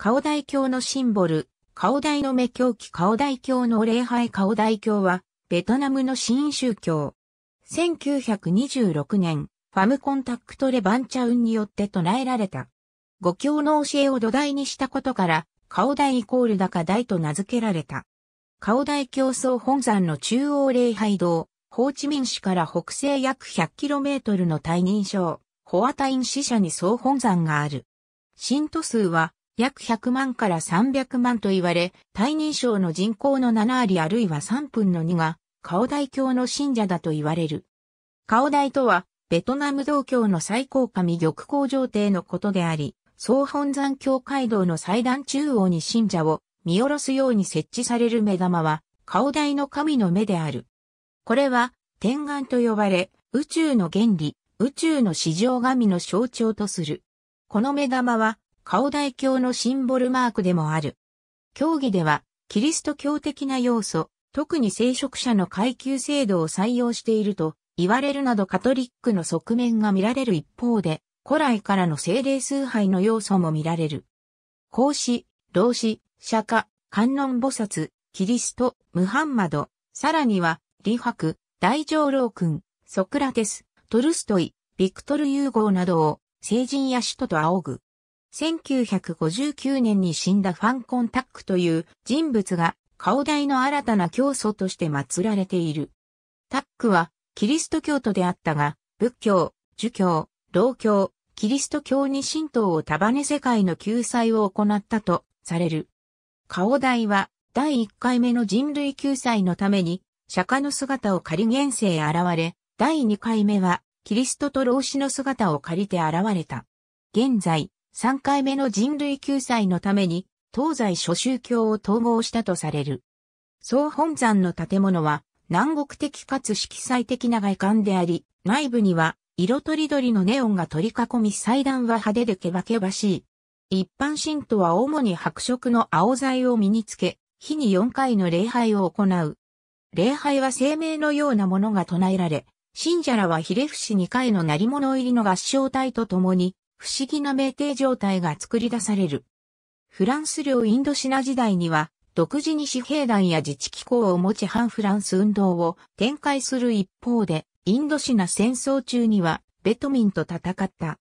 顔大教のシンボル、顔大の目教記顔大教の礼拝顔大教は、ベトナムの新宗教。1926年、ファムコンタクトレバンチャウンによって唱えられた。五教の教えを土台にしたことから、顔大イコール高大と名付けられた。顔大教僧本山の中央礼拝堂、ホーチミン市から北西約 100km の退任省、ホアタイン支社に総本山がある。信徒数は約100万から300万と言われ、大人省の人口の7割あるいは3分の2が、顔大教の信者だと言われる。顔大とは、ベトナム道教の最高神玉皇上帝のことであり、総本山教会堂の祭壇中央に信者を見下ろすように設置される目玉は、顔大の神の目である。これは、天眼と呼ばれ、宇宙の原理、宇宙の史上神の象徴とする。この目玉は、顔大教のシンボルマークでもある。教義では、キリスト教的な要素、特に聖職者の階級制度を採用していると言われるなどカトリックの側面が見られる一方で、古来からの精霊崇拝の要素も見られる。孔子、老子、釈迦、観音菩薩、キリスト、ムハンマド、さらには、李白、大上老君、ソクラテス、トルストイ、ビクトル融合などを、聖人や使徒と仰ぐ。1959年に死んだファンコンタックという人物が顔代の新たな教祖として祀られている。タックはキリスト教徒であったが、仏教、儒教、道教、キリスト教に神道を束ね世界の救済を行ったとされる。顔代は第1回目の人類救済のために釈迦の姿を借り現世へ現れ、第2回目はキリストと老子の姿を借りて現れた。現在、3回目の人類救済のために、東西諸宗教を統合したとされる。総本山の建物は、南国的かつ色彩的な外観であり、内部には、色とりどりのネオンが取り囲み祭壇は派手でけばけばしい。一般信徒は主に白色の青材を身につけ、日に4回の礼拝を行う。礼拝は生命のようなものが唱えられ、信者らはひれ伏し2回の鳴り物入りの合唱隊とともに、不思議な酩酊状態が作り出される。フランス領インドシナ時代には、独自に紙兵団や自治機構を持ち反フランス運動を展開する一方で、インドシナ戦争中にはベトミンと戦った。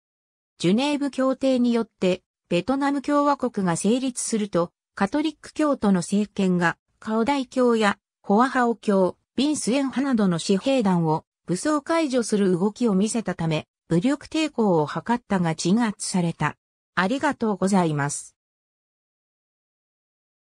ジュネーブ協定によってベトナム共和国が成立すると、カトリック教徒の政権がカオダイ教やホアハオ教、ビンスエン派などの紙兵団を武装解除する動きを見せたため、武力抵抗を図ったが鎮圧された。ありがとうございます。